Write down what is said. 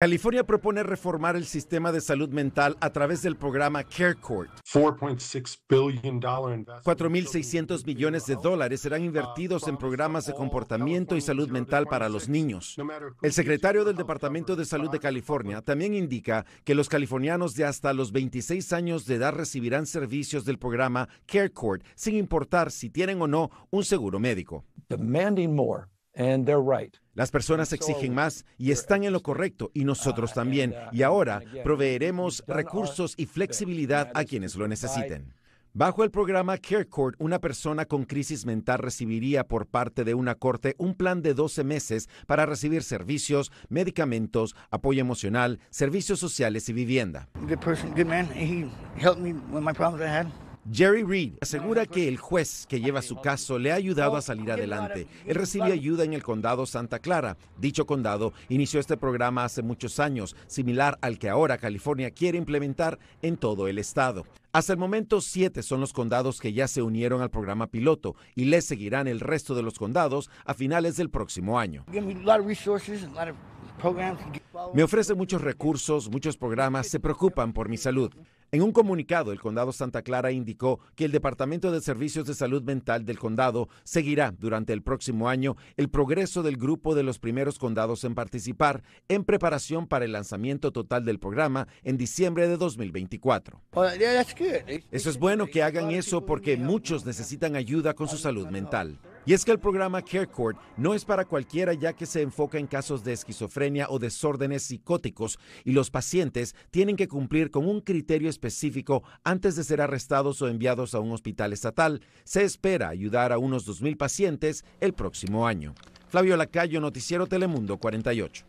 California propone reformar el sistema de salud mental a través del programa CareCourt. 4.600 millones de dólares serán invertidos en programas de comportamiento y salud mental para los niños. El secretario del Departamento de Salud de California también indica que los californianos de hasta los 26 años de edad recibirán servicios del programa CareCourt, sin importar si tienen o no un seguro médico. Demanding more. Las personas exigen más y están en lo correcto y nosotros ah, también. Uh, y ahora proveeremos recursos y flexibilidad a quienes lo necesiten. Bajo el programa CareCourt, una persona con crisis mental recibiría por parte de una corte un plan de 12 meses para recibir servicios, medicamentos, apoyo emocional, servicios sociales y vivienda. Jerry Reed asegura que el juez que lleva su caso le ha ayudado a salir adelante. Él recibe ayuda en el condado Santa Clara. Dicho condado inició este programa hace muchos años, similar al que ahora California quiere implementar en todo el estado. Hasta el momento, siete son los condados que ya se unieron al programa piloto y le seguirán el resto de los condados a finales del próximo año. Me ofrece muchos recursos, muchos programas, se preocupan por mi salud. En un comunicado, el condado Santa Clara indicó que el Departamento de Servicios de Salud Mental del condado seguirá durante el próximo año el progreso del grupo de los primeros condados en participar en preparación para el lanzamiento total del programa en diciembre de 2024. Eso es bueno que hagan eso porque muchos necesitan ayuda con su salud mental. Y es que el programa CareCourt no es para cualquiera ya que se enfoca en casos de esquizofrenia o desórdenes psicóticos y los pacientes tienen que cumplir con un criterio específico antes de ser arrestados o enviados a un hospital estatal. Se espera ayudar a unos 2.000 pacientes el próximo año. Flavio Lacayo, Noticiero Telemundo 48.